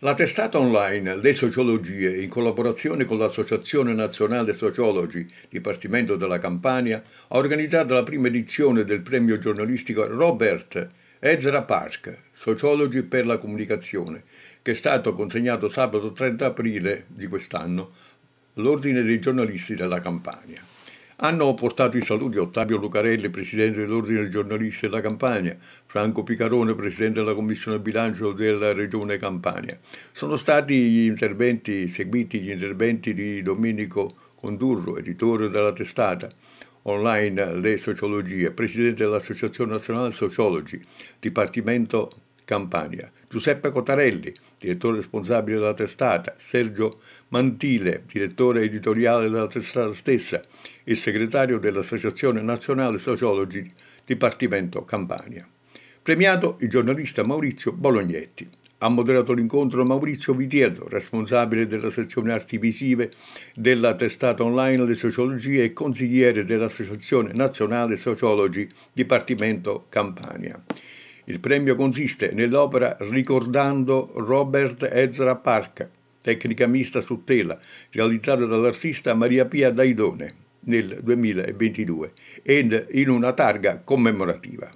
La testata online Le Sociologie, in collaborazione con l'Associazione Nazionale Sociologi, Dipartimento della Campania, ha organizzato la prima edizione del premio giornalistico Robert Ezra Park, Sociologi per la Comunicazione, che è stato consegnato sabato 30 aprile di quest'anno all'Ordine dei giornalisti della Campania. Hanno portato i saluti Ottavio Lucarelli, presidente dell'Ordine dei giornalisti della Campania, Franco Picarone, presidente della Commissione Bilancio della Regione Campania. Sono stati gli interventi, seguiti gli interventi di Domenico Condurro, editore della testata online Le Sociologie, presidente dell'Associazione Nazionale Sociologi, Dipartimento Campania, Giuseppe Cotarelli, direttore responsabile della testata, Sergio Mantile, direttore editoriale della testata stessa e segretario dell'Associazione Nazionale Sociologi Dipartimento Campania. Premiato il giornalista Maurizio Bolognetti. Ha moderato l'incontro Maurizio Vitieto, responsabile della sezione arti visive della testata online di sociologia e consigliere dell'Associazione Nazionale Sociologi Dipartimento Campania. Il premio consiste nell'opera Ricordando Robert Ezra Park, tecnica mista su tela, realizzata dall'artista Maria Pia Daidone nel 2022 ed in una targa commemorativa.